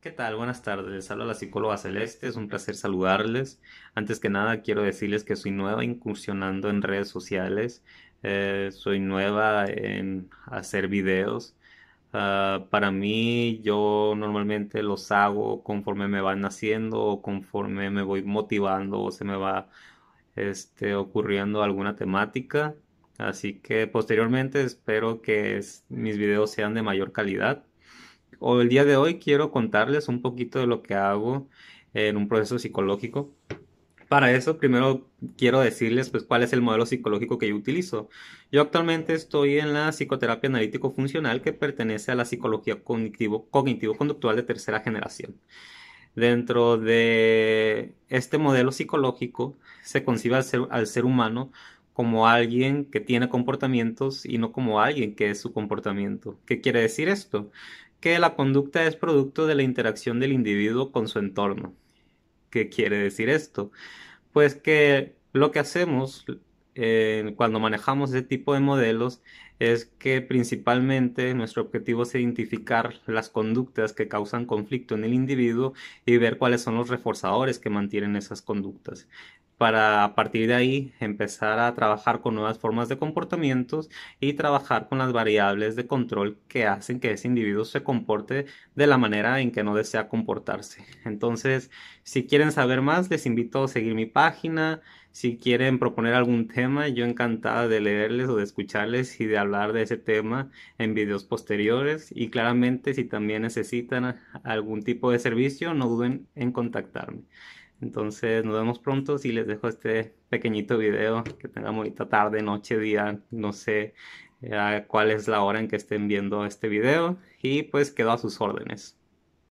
¿Qué tal? Buenas tardes. Habla la psicóloga Celeste. Es un placer saludarles. Antes que nada, quiero decirles que soy nueva incursionando en redes sociales. Eh, soy nueva en hacer videos. Ah, para mí, yo normalmente los hago conforme me van haciendo o conforme me voy motivando o se me va este, ocurriendo alguna temática. Así que posteriormente espero que mis videos sean de mayor calidad o el día de hoy quiero contarles un poquito de lo que hago en un proceso psicológico. Para eso primero quiero decirles pues cuál es el modelo psicológico que yo utilizo. Yo actualmente estoy en la psicoterapia analítico funcional que pertenece a la psicología cognitivo conductual de tercera generación. Dentro de este modelo psicológico se concibe al ser humano como alguien que tiene comportamientos y no como alguien que es su comportamiento. ¿Qué quiere decir esto? que la conducta es producto de la interacción del individuo con su entorno. ¿Qué quiere decir esto? Pues que lo que hacemos eh, cuando manejamos ese tipo de modelos es que principalmente nuestro objetivo es identificar las conductas que causan conflicto en el individuo y ver cuáles son los reforzadores que mantienen esas conductas para a partir de ahí empezar a trabajar con nuevas formas de comportamientos y trabajar con las variables de control que hacen que ese individuo se comporte de la manera en que no desea comportarse. Entonces, si quieren saber más, les invito a seguir mi página. Si quieren proponer algún tema, yo encantada de leerles o de escucharles y de de ese tema en videos posteriores y claramente si también necesitan algún tipo de servicio no duden en contactarme. Entonces nos vemos pronto si les dejo este pequeñito video, que tengan bonita tarde, noche, día, no sé eh, cuál es la hora en que estén viendo este video y pues quedo a sus órdenes.